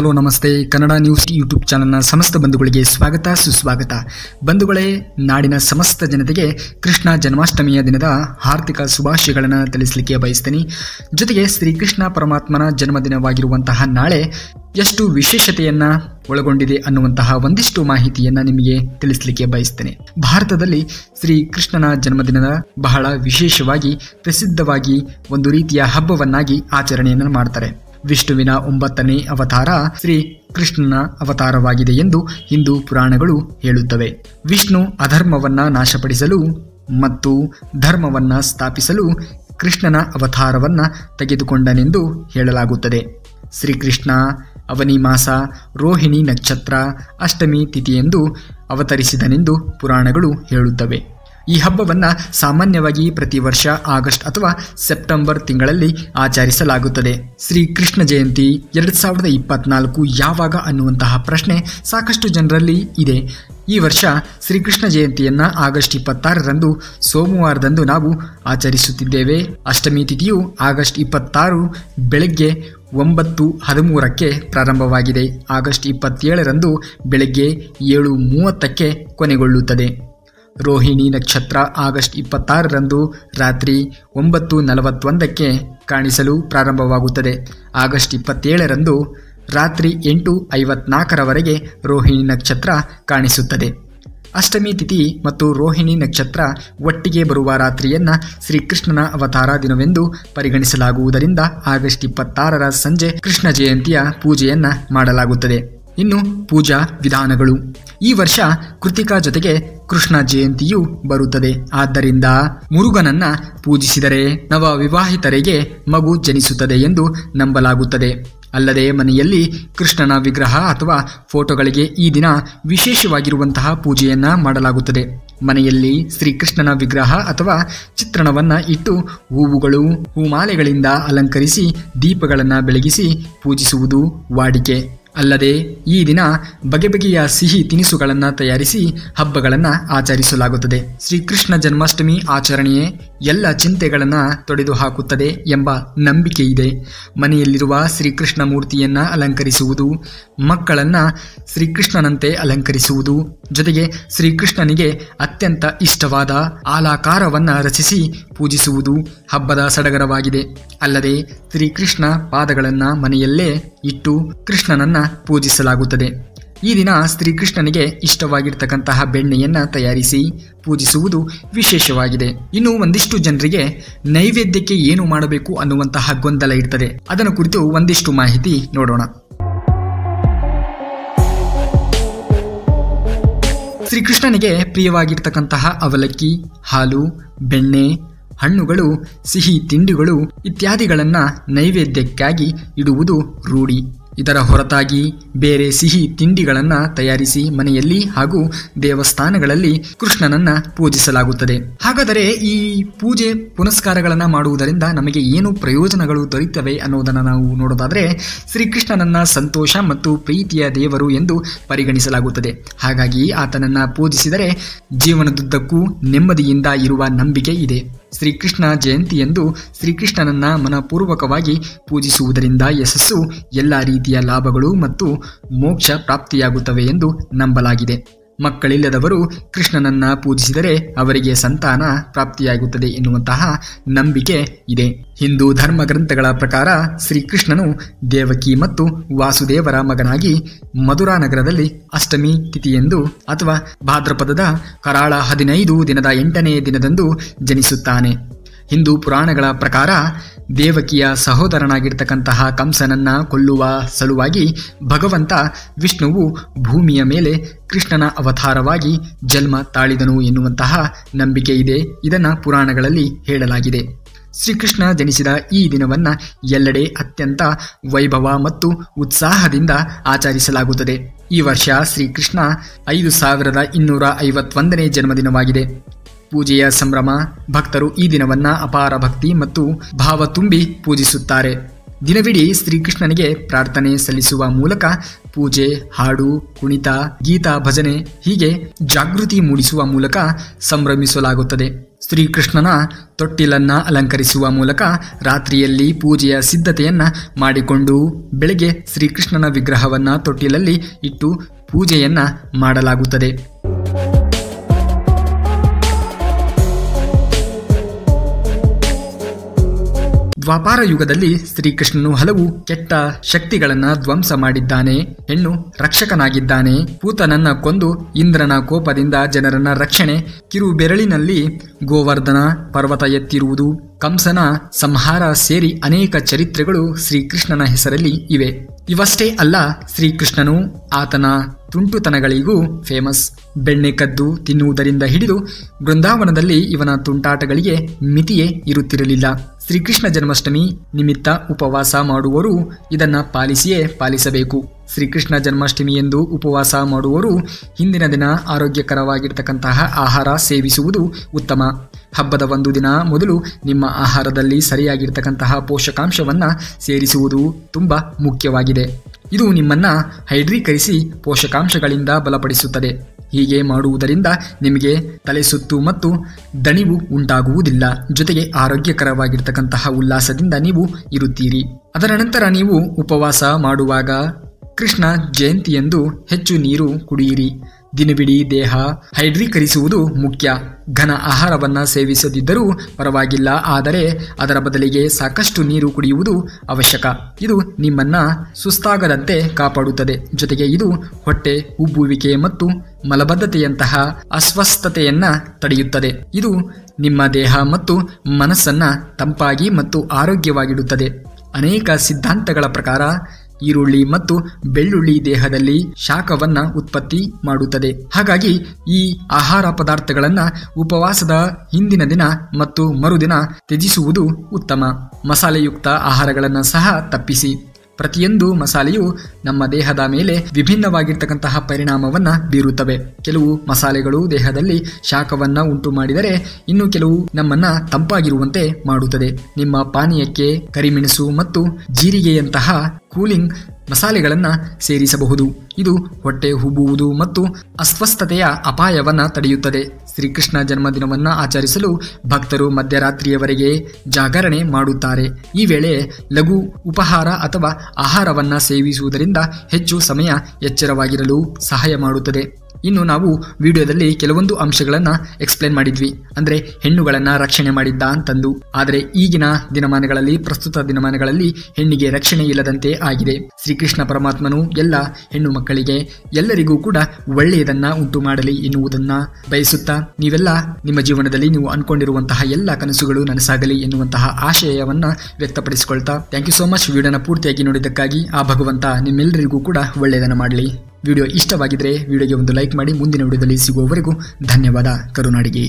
hello ನಮಸ್ತೆ Kannada news YouTube ಚಾನಲ್ನ ಸಮಸ್ತ ಬಂಧುಗಳಿಗೆ ಸ್ವಾಗತ ಸುಸ್ವಾಗತ ಬಂಧುಗಳೇ ನಾಡಿನ ಸಮಸ್ತ ಜನತೆಗೆ ಕೃಷ್ಣ ಜನ್ಮಾಷ್ಟಮಿಯ ದಿನದ ಹಾರ್ದಿಕ ಶುಭಾಶಯಗಳನ್ನು ತಿಳಿಸಲಿಕ್ಕೆ ಬಯಸ್ತೀನಿ ಜೊತೆಗೆ ಶ್ರೀಕೃಷ್ಣ ಪರಮಾತ್ಮನ ಜನ್ಮದಿನವಾಗಿರುವಂತಹ ನಾಳೆ ಎಷ್ಟು ವಿಶೇಷತೆಯನ್ನು ಒಳಗೊಂಡಿದೆ ಅನ್ನುವಂತಹ ಒಂದಿಷ್ಟು ಮಾಹಿತಿಯನ್ನು ನಿಮಗೆ ತಿಳಿಸಲಿಕ್ಕೆ ಬಯಸ್ತೇನೆ ಭಾರತದಲ್ಲಿ ಶ್ರೀ ಕೃಷ್ಣನ ಜನ್ಮದಿನದ ಬಹಳ ವಿಶೇಷವಾಗಿ ಪ್ರಸಿದ್ಧವಾಗಿ ಒಂದು ರೀತಿಯ ಹಬ್ಬವನ್ನಾಗಿ ಆಚರಣೆಯನ್ನು ಮಾಡ್ತಾರೆ ವಿಷ್ಣುವಿನ ಒಂಬತ್ತನೇ ಅವತಾರ ಶ್ರೀ ಕೃಷ್ಣನ ಅವತಾರವಾಗಿದೆ ಎಂದು ಹಿಂದೂ ಪುರಾಣಗಳು ಹೇಳುತ್ತವೆ ವಿಷ್ಣು ಅಧರ್ಮವನ್ನು ನಾಶಪಡಿಸಲು ಮತ್ತು ಧರ್ಮವನ್ನು ಸ್ಥಾಪಿಸಲು ಕೃಷ್ಣನ ಅವತಾರವನ್ನು ತೆಗೆದುಕೊಂಡನೆಂದು ಹೇಳಲಾಗುತ್ತದೆ ಶ್ರೀಕೃಷ್ಣ ಅವನಿ ಮಾಸ ರೋಹಿಣಿ ನಕ್ಷತ್ರ ಅಷ್ಟಮಿ ತಿಥಿಯೆಂದು ಅವತರಿಸಿದನೆಂದು ಪುರಾಣಗಳು ಹೇಳುತ್ತವೆ ಈ ಹಬ್ಬವನ್ನು ಸಾಮಾನ್ಯವಾಗಿ ಪ್ರತಿ ವರ್ಷ ಆಗಸ್ಟ್ ಅಥವಾ ಸೆಪ್ಟೆಂಬರ್ ತಿಂಗಳಲ್ಲಿ ಆಚರಿಸಲಾಗುತ್ತದೆ ಶ್ರೀ ಕೃಷ್ಣ ಜಯಂತಿ ಎರಡು ಸಾವಿರದ ಇಪ್ಪತ್ನಾಲ್ಕು ಯಾವಾಗ ಅನ್ನುವಂತಹ ಪ್ರಶ್ನೆ ಸಾಕಷ್ಟು ಜನರಲ್ಲಿ ಇದೆ ಈ ವರ್ಷ ಶ್ರೀಕೃಷ್ಣ ಜಯಂತಿಯನ್ನು ಆಗಸ್ಟ್ ಇಪ್ಪತ್ತಾರರಂದು ಸೋಮವಾರದಂದು ನಾವು ಆಚರಿಸುತ್ತಿದ್ದೇವೆ ಅಷ್ಟಮಿ ತಿಥಿಯು ಆಗಸ್ಟ್ ಇಪ್ಪತ್ತಾರು ಬೆಳಗ್ಗೆ ಒಂಬತ್ತು ಹದಿಮೂರಕ್ಕೆ ಪ್ರಾರಂಭವಾಗಿದೆ ಆಗಸ್ಟ್ ಇಪ್ಪತ್ತೇಳರಂದು ಬೆಳಗ್ಗೆ ಏಳು ಮೂವತ್ತಕ್ಕೆ ಕೊನೆಗೊಳ್ಳುತ್ತದೆ ರೋಹಿಣಿ ನಕ್ಷತ್ರ ಆಗಸ್ಟ್ ಇಪ್ಪತ್ತಾರರಂದು ರಾತ್ರಿ ಒಂಬತ್ತು ನಲವತ್ತೊಂದಕ್ಕೆ ಕಾಣಿಸಲು ಪ್ರಾರಂಭವಾಗುತ್ತದೆ ಆಗಸ್ಟ್ ಇಪ್ಪತ್ತೇಳರಂದು ರಾತ್ರಿ ಎಂಟು ಐವತ್ನಾಲ್ಕರವರೆಗೆ ರೋಹಿಣಿ ನಕ್ಷತ್ರ ಕಾಣಿಸುತ್ತದೆ ಅಷ್ಟಮಿ ತಿಥಿ ಮತ್ತು ರೋಹಿಣಿ ನಕ್ಷತ್ರ ಒಟ್ಟಿಗೆ ಬರುವ ರಾತ್ರಿಯನ್ನು ಶ್ರೀಕೃಷ್ಣನ ಅವತಾರ ದಿನವೆಂದು ಪರಿಗಣಿಸಲಾಗುವುದರಿಂದ ಆಗಸ್ಟ್ ಇಪ್ಪತ್ತಾರರ ಸಂಜೆ ಕೃಷ್ಣ ಜಯಂತಿಯ ಪೂಜೆಯನ್ನು ಮಾಡಲಾಗುತ್ತದೆ ಇನ್ನು ಪೂಜಾ ವಿಧಾನಗಳು ಈ ವರ್ಷ ಕೃತಿಕಾ ಜೊತೆಗೆ ಕೃಷ್ಣ ಜಯಂತಿಯೂ ಬರುತ್ತದೆ ಆದ್ದರಿಂದ ಮುರುಗನನ್ನ ಪೂಜಿಸಿದರೆ ನವ ವಿವಾಹಿತರಿಗೆ ಮಗು ಜನಿಸುತ್ತದೆ ಎಂದು ನಂಬಲಾಗುತ್ತದೆ ಅಲ್ಲದೆ ಮನೆಯಲ್ಲಿ ಕೃಷ್ಣನ ವಿಗ್ರಹ ಅಥವಾ ಫೋಟೋಗಳಿಗೆ ಈ ದಿನ ವಿಶೇಷವಾಗಿರುವಂತಹ ಪೂಜೆಯನ್ನ ಮಾಡಲಾಗುತ್ತದೆ ಮನೆಯಲ್ಲಿ ಶ್ರೀಕೃಷ್ಣನ ವಿಗ್ರಹ ಅಥವಾ ಚಿತ್ರಣವನ್ನು ಇಟ್ಟು ಹೂವುಗಳು ಹೂಮಾಲೆಗಳಿಂದ ಅಲಂಕರಿಸಿ ದೀಪಗಳನ್ನು ಬೆಳಗಿಸಿ ಪೂಜಿಸುವುದು ವಾಡಿಕೆ ಅಲ್ಲದೆ ಈ ದಿನ ಬಗೆ ಬಗೆಯ ಸಿಹಿ ತಿನಿಸುಗಳನ್ನು ತಯಾರಿಸಿ ಹಬ್ಬಗಳನ್ನು ಆಚರಿಸಲಾಗುತ್ತದೆ ಶ್ರೀಕೃಷ್ಣ ಜನ್ಮಾಷ್ಟಮಿ ಆಚರಣೆಯೇ ಎಲ್ಲ ಚಿಂತೆಗಳನ್ನು ತೊಡೆದು ಹಾಕುತ್ತದೆ ಎಂಬ ನಂಬಿಕೆ ಇದೆ ಮನೆಯಲ್ಲಿರುವ ಶ್ರೀಕೃಷ್ಣ ಮೂರ್ತಿಯನ್ನು ಅಲಂಕರಿಸುವುದು ಮಕ್ಕಳನ್ನು ಶ್ರೀಕೃಷ್ಣನಂತೆ ಅಲಂಕರಿಸುವುದು ಜೊತೆಗೆ ಶ್ರೀಕೃಷ್ಣನಿಗೆ ಅತ್ಯಂತ ಇಷ್ಟವಾದ ಆಲಾಕಾರವನ್ನು ರಚಿಸಿ ಪೂಜಿಸುವುದು ಹಬ್ಬದ ಸಡಗರವಾಗಿದೆ ಅಲ್ಲದೆ ಶ್ರೀಕೃಷ್ಣ ಪಾದಗಳನ್ನು ಮನೆಯಲ್ಲೇ ಇಟ್ಟು ಕೃಷ್ಣನನ್ನ ಪೂಜಿಸಲಾಗುತ್ತದೆ ಈ ದಿನ ಶ್ರೀಕೃಷ್ಣನಿಗೆ ಇಷ್ಟವಾಗಿರ್ತಕ್ಕಂತಹ ಬೆಣ್ಣೆಯನ್ನ ತಯಾರಿಸಿ ಪೂಜಿಸುವುದು ವಿಶೇಷವಾಗಿದೆ ಇನ್ನು ಒಂದಿಷ್ಟು ಜನರಿಗೆ ನೈವೇದ್ಯಕ್ಕೆ ಏನು ಮಾಡಬೇಕು ಅನ್ನುವಂತಹ ಗೊಂದಲ ಇರ್ತದೆ ಅದನ್ನು ಕುರಿತು ಒಂದಿಷ್ಟು ಮಾಹಿತಿ ನೋಡೋಣ ಶ್ರೀಕೃಷ್ಣನಿಗೆ ಪ್ರಿಯವಾಗಿರ್ತಕ್ಕಂತಹ ಅವಲಕ್ಕಿ ಹಾಲು ಬೆಣ್ಣೆ ಹಣ್ಣುಗಳು ಸಿಹಿ ತಿಂಡಿಗಳು ಇತ್ಯಾದಿಗಳನ್ನು ನೈವೇದ್ಯಕ್ಕಾಗಿ ಇಡುವುದು ರೂಢಿ ಇದರ ಹೊರತಾಗಿ ಬೇರೆ ಸಿಹಿ ತಿಂಡಿಗಳನ್ನು ತಯಾರಿಸಿ ಮನೆಯಲ್ಲಿ ಹಾಗೂ ದೇವಸ್ಥಾನಗಳಲ್ಲಿ ಕೃಷ್ಣನನ್ನ ಪೂಜಿಸಲಾಗುತ್ತದೆ ಹಾಗಾದರೆ ಈ ಪೂಜೆ ಪುನಸ್ಕಾರಗಳನ್ನು ಮಾಡುವುದರಿಂದ ನಮಗೆ ಏನು ಪ್ರಯೋಜನಗಳು ದೊರೆಯುತ್ತವೆ ಅನ್ನೋದನ್ನು ನಾವು ನೋಡೋದಾದರೆ ಶ್ರೀಕೃಷ್ಣನನ್ನ ಸಂತೋಷ ಮತ್ತು ಪ್ರೀತಿಯ ದೇವರು ಎಂದು ಪರಿಗಣಿಸಲಾಗುತ್ತದೆ ಹಾಗಾಗಿ ಆತನನ್ನ ಪೂಜಿಸಿದರೆ ಜೀವನದುದ್ದಕ್ಕೂ ನೆಮ್ಮದಿಯಿಂದ ಇರುವ ನಂಬಿಕೆ ಇದೆ ಶ್ರೀಕೃಷ್ಣ ಜಯಂತಿಯಂದು ಶ್ರೀಕೃಷ್ಣನನ್ನ ಮನಪೂರ್ವಕವಾಗಿ ಪೂಜಿಸುವುದರಿಂದ ಯಶಸ್ಸು ಎಲ್ಲ ರೀತಿಯ ಲಾಭಗಳು ಮತ್ತು ಮೋಕ್ಷ ಪ್ರಾಪ್ತಿಯಾಗುತ್ತವೆ ಎಂದು ನಂಬಲಾಗಿದೆ ಮಕ್ಕಳಿಲ್ಲದವರು ಕೃಷ್ಣನನ್ನ ಪೂಜಿಸಿದರೆ ಅವರಿಗೆ ಸಂತಾನ ಪ್ರಾಪ್ತಿಯಾಗುತ್ತದೆ ಎನ್ನುವಂತಹ ನಂಬಿಕೆ ಇದೆ ಹಿಂದೂ ಧರ್ಮ ಗ್ರಂಥಗಳ ಪ್ರಕಾರ ಶ್ರೀಕೃಷ್ಣನು ದೇವಕಿ ಮತ್ತು ವಾಸುದೇವರ ಮಗನಾಗಿ ಮಧುರಾ ನಗರದಲ್ಲಿ ಅಷ್ಟಮಿ ತಿಥಿಯೆಂದು ಅಥವಾ ಭಾದ್ರಪದದ ಕರಾಳ ಹದಿನೈದು ದಿನದ ಎಂಟನೇ ದಿನದಂದು ಜನಿಸುತ್ತಾನೆ ಹಿಂದೂ ಪುರಾಣಗಳ ಪ್ರಕಾರ ದೇವಕಿಯ ಸಹೋದರನಾಗಿರ್ತಕ್ಕಂತಹ ಕಂಸನನ್ನು ಕೊಲ್ಲುವ ಸಲುವಾಗಿ ಭಗವಂತ ವಿಷ್ಣುವು ಭೂಮಿಯ ಮೇಲೆ ಕೃಷ್ಣನ ಅವತಾರವಾಗಿ ಜನ್ಮ ತಾಳಿದನು ಎನ್ನುವಂತಹ ನಂಬಿಕೆ ಇದೆ ಇದನ್ನು ಪುರಾಣಗಳಲ್ಲಿ ಹೇಳಲಾಗಿದೆ ಶ್ರೀಕೃಷ್ಣ ಜನಿಸಿದ ಈ ದಿನವನ್ನು ಎಲ್ಲೆಡೆ ಅತ್ಯಂತ ವೈಭವ ಮತ್ತು ಉತ್ಸಾಹದಿಂದ ಆಚರಿಸಲಾಗುತ್ತದೆ ಈ ವರ್ಷ ಶ್ರೀಕೃಷ್ಣ ಐದು ಸಾವಿರದ ಇನ್ನೂರ ಐವತ್ತೊಂದನೇ ಜನ್ಮದಿನವಾಗಿದೆ ಪೂಜೆಯ ಸಂಭ್ರಮ ಭಕ್ತರು ಈ ದಿನವನ್ನ ಅಪಾರ ಭಕ್ತಿ ಮತ್ತು ಭಾವ ತುಂಬಿ ಪೂಜಿಸುತ್ತಾರೆ ದಿನವಿಡೀ ಶ್ರೀಕೃಷ್ಣನಿಗೆ ಪ್ರಾರ್ಥನೆ ಸಲ್ಲಿಸುವ ಮೂಲಕ ಪೂಜೆ ಹಾಡು ಕುಣಿತ ಗೀತಾ ಭಜನೆ ಹೀಗೆ ಜಾಗೃತಿ ಮೂಡಿಸುವ ಮೂಲಕ ಸಂಭ್ರಮಿಸಲಾಗುತ್ತದೆ ಶ್ರೀಕೃಷ್ಣನ ತೊಟ್ಟಿಲನ್ನು ಅಲಂಕರಿಸುವ ಮೂಲಕ ರಾತ್ರಿಯಲ್ಲಿ ಪೂಜೆಯ ಸಿದ್ಧತೆಯನ್ನು ಮಾಡಿಕೊಂಡು ಬೆಳಗ್ಗೆ ಶ್ರೀಕೃಷ್ಣನ ವಿಗ್ರಹವನ್ನು ತೊಟ್ಟಿಲಲ್ಲಿ ಇಟ್ಟು ಪೂಜೆಯನ್ನು ಮಾಡಲಾಗುತ್ತದೆ ದ್ವಾಪಾರ ಯುಗದಲ್ಲಿ ಶ್ರೀಕೃಷ್ಣನು ಹಲವು ಕೆಟ್ಟ ಶಕ್ತಿಗಳನ್ನ ಧ್ವಂಸ ಮಾಡಿದ್ದಾನೆ ಹೆಣ್ಣು ರಕ್ಷಕನಾಗಿದ್ದಾನೆ ಪೂತನನ್ನ ಕೊಂದು ಇಂದ್ರನ ಕೋಪದಿಂದ ಜನರನ್ನ ರಕ್ಷಣೆ ಕಿರು ಬೆರಳಿನಲ್ಲಿ ಗೋವರ್ಧನ ಪರ್ವತ ಎತ್ತಿರುವುದು ಕಂಸನ ಸಂಹಾರ ಸೇರಿ ಅನೇಕ ಚರಿತ್ರೆಗಳು ಶ್ರೀಕೃಷ್ಣನ ಹೆಸರಲ್ಲಿ ಇವೆ ಇವಷ್ಟೇ ಅಲ್ಲ ಶ್ರೀಕೃಷ್ಣನು ಆತನ ತುಂಟುತನಗಳಿಗೂ ಫೇಮಸ್ ಬೆಣ್ಣೆ ಕದ್ದು ತಿನ್ನುವುದರಿಂದ ಹಿಡಿದು ಬೃಂದಾವನದಲ್ಲಿ ಇವನ ತುಂಟಾಟಗಳಿಗೆ ಮಿತಿಯೇ ಇರುತ್ತಿರಲಿಲ್ಲ ಶ್ರೀಕೃಷ್ಣ ಜನ್ಮಾಷ್ಟಮಿ ನಿಮಿತ್ತ ಉಪವಾಸ ಮಾಡುವರು ಇದನ್ನು ಪಾಲಿಸಿಯೇ ಪಾಲಿಸಬೇಕು ಶ್ರೀಕೃಷ್ಣ ಜನ್ಮಾಷ್ಟಮಿ ಎಂದು ಉಪವಾಸ ಮಾಡುವರು ಹಿಂದಿನ ದಿನ ಆರೋಗ್ಯಕರವಾಗಿರ್ತಕ್ಕಂತಹ ಆಹಾರ ಸೇವಿಸುವುದು ಉತ್ತಮ ಹಬ್ಬದ ಒಂದು ದಿನ ಮೊದಲು ನಿಮ್ಮ ಆಹಾರದಲ್ಲಿ ಸರಿಯಾಗಿರ್ತಕ್ಕಂತಹ ಪೋಷಕಾಂಶವನ್ನು ಸೇರಿಸುವುದು ತುಂಬ ಮುಖ್ಯವಾಗಿದೆ ಇದು ನಿಮ್ಮನ್ನು ಹೈಡ್ರೀಕರಿಸಿ ಪೋಷಕಾಂಶಗಳಿಂದ ಬಲಪಡಿಸುತ್ತದೆ ಹೀಗೆ ಮಾಡುವುದರಿಂದ ನಿಮಗೆ ತಲೆ ಸುತ್ತು ಮತ್ತು ದಣಿವು ಉಂಟಾಗುವುದಿಲ್ಲ ಜೊತೆಗೆ ಆರೋಗ್ಯಕರವಾಗಿರ್ತಕ್ಕಂತಹ ಉಲ್ಲಾಸದಿಂದ ನೀವು ಇರುತ್ತೀರಿ ಅದರ ನಂತರ ನೀವು ಉಪವಾಸ ಮಾಡುವಾಗ ಕೃಷ್ಣ ಜಯಂತಿಯಂದು ಹೆಚ್ಚು ನೀರು ಕುಡಿಯಿರಿ ದಿನವಿಡೀ ದೇಹ ಹೈಡ್ರೀಕರಿಸುವುದು ಮುಖ್ಯ ಘನ ಆಹಾರವನ್ನು ಸೇವಿಸದಿದ್ದರೂ ಪರವಾಗಿಲ್ಲ ಆದರೆ ಅದರ ಬದಲಿಗೆ ಸಾಕಷ್ಟು ನೀರು ಕುಡಿಯುವುದು ಅವಶ್ಯಕ ಇದು ನಿಮ್ಮನ್ನು ಸುಸ್ತಾಗದಂತೆ ಕಾಪಾಡುತ್ತದೆ ಜೊತೆಗೆ ಇದು ಹೊಟ್ಟೆ ಉಬ್ಬುವಿಕೆ ಮತ್ತು ಮಲಬದ್ಧತೆಯಂತಹ ಅಸ್ವಸ್ಥತೆಯನ್ನು ತಡೆಯುತ್ತದೆ ಇದು ನಿಮ್ಮ ದೇಹ ಮತ್ತು ಮನಸ್ಸನ್ನು ತಂಪಾಗಿ ಮತ್ತು ಆರೋಗ್ಯವಾಗಿಡುತ್ತದೆ ಅನೇಕ ಸಿದ್ಧಾಂತಗಳ ಪ್ರಕಾರ ಈರುಳ್ಳಿ ಮತ್ತು ಬೆಳ್ಳುಳ್ಳಿ ದೇಹದಲ್ಲಿ ಶಾಖವನ್ನು ಉತ್ಪತ್ತಿ ಮಾಡುತ್ತದೆ ಹಾಗಾಗಿ ಈ ಆಹಾರ ಪದಾರ್ಥಗಳನ್ನು ಉಪವಾಸದ ಹಿಂದಿನ ದಿನ ಮತ್ತು ಮರುದಿನ ತ್ಯಜಿಸುವುದು ಉತ್ತಮ ಮಸಾಲೆಯುಕ್ತ ಆಹಾರಗಳನ್ನು ಸಹ ತಪ್ಪಿಸಿ ಪ್ರತಿಯೊಂದು ಮಸಾಲೆಯು ನಮ್ಮ ದೇಹದ ಮೇಲೆ ವಿಭಿನ್ನವಾಗಿರ್ತಕ್ಕಂತಹ ಪರಿಣಾಮವನ್ನು ಬೀರುತ್ತವೆ ಕೆಲವು ಮಸಾಲೆಗಳು ದೇಹದಲ್ಲಿ ಶಾಖವನ್ನು ಉಂಟು ಮಾಡಿದರೆ ಇನ್ನು ಕೆಲವು ನಮ್ಮನ್ನು ತಂಪಾಗಿರುವಂತೆ ಮಾಡುತ್ತದೆ ನಿಮ್ಮ ಪಾನೀಯಕ್ಕೆ ಕರಿಮೆಣಸು ಮತ್ತು ಜೀರಿಗೆಯಂತಹ ಕೂಲಿಂಗ್ ಮಸಾಲೆಗಳನ್ನು ಸೇರಿಸಬಹುದು ಇದು ಹೊಟ್ಟೆ ಹುಬ್ಬುವುದು ಮತ್ತು ಅಸ್ವಸ್ಥತೆಯ ಅಪಾಯವನ್ನು ತಡೆಯುತ್ತದೆ ಶ್ರೀಕೃಷ್ಣ ಜನ್ಮದಿನವನ್ನು ಆಚರಿಸಲು ಭಕ್ತರು ಮಧ್ಯರಾತ್ರಿಯವರೆಗೆ ಜಾಗರಣೆ ಮಾಡುತ್ತಾರೆ ಈ ವೇಳೆ ಲಘು ಉಪಹಾರ ಅಥವಾ ಆಹಾರವನ್ನು ಸೇವಿಸುವುದರಿಂದ ಹೆಚ್ಚು ಸಮಯ ಎಚ್ಚರವಾಗಿರಲು ಸಹಾಯ ಮಾಡುತ್ತದೆ ಇನ್ನು ನಾವು ವಿಡಿಯೋದಲ್ಲಿ ಕೆಲವೊಂದು ಅಂಶಗಳನ್ನು ಎಕ್ಸ್ಪ್ಲೇನ್ ಮಾಡಿದ್ವಿ ಅಂದರೆ ಹೆಣ್ಣುಗಳನ್ನು ರಕ್ಷಣೆ ಮಾಡಿದ್ದ ಅಂತಂದು ಆದರೆ ಈಗಿನ ದಿನಮಾನಗಳಲ್ಲಿ ಪ್ರಸ್ತುತ ದಿನಮಾನಗಳಲ್ಲಿ ಹೆಣ್ಣಿಗೆ ರಕ್ಷಣೆ ಇಲ್ಲದಂತೆ ಆಗಿದೆ ಶ್ರೀಕೃಷ್ಣ ಪರಮಾತ್ಮನು ಎಲ್ಲ ಹೆಣ್ಣು ಮಕ್ಕಳಿಗೆ ಎಲ್ಲರಿಗೂ ಕೂಡ ಒಳ್ಳೆಯದನ್ನ ಉಂಟು ಮಾಡಲಿ ಎನ್ನುವುದನ್ನ ಬಯಸುತ್ತಾ ನೀವೆಲ್ಲ ನಿಮ್ಮ ಜೀವನದಲ್ಲಿ ನೀವು ಅನ್ಕೊಂಡಿರುವಂತಹ ಎಲ್ಲ ಕನಸುಗಳು ನನಸಾಗಲಿ ಎನ್ನುವಂತಹ ಆಶಯವನ್ನ ವ್ಯಕ್ತಪಡಿಸಿಕೊಳ್ತಾ ಥ್ಯಾಂಕ್ ಯು ಸೋ ಮಚ್ ವಿಡಿಯೋನ ಪೂರ್ತಿಯಾಗಿ ನೋಡಿದ್ದಕ್ಕಾಗಿ ಆ ಭಗವಂತ ನಿಮ್ಮೆಲ್ಲರಿಗೂ ಕೂಡ ಒಳ್ಳೆಯದನ್ನು ಮಾಡಲಿ ವಿಡಿಯೋ ಇಷ್ಟವಾಗಿದ್ದರೆ ವಿಡಿಯೋಗೆ ಒಂದು ಲೈಕ್ ಮಾಡಿ ಮುಂದಿನ ವಿಡಿಯೋದಲ್ಲಿ ಸಿಗುವವರೆಗೂ ಧನ್ಯವಾದ ಕರುನಾಡಿಗೆ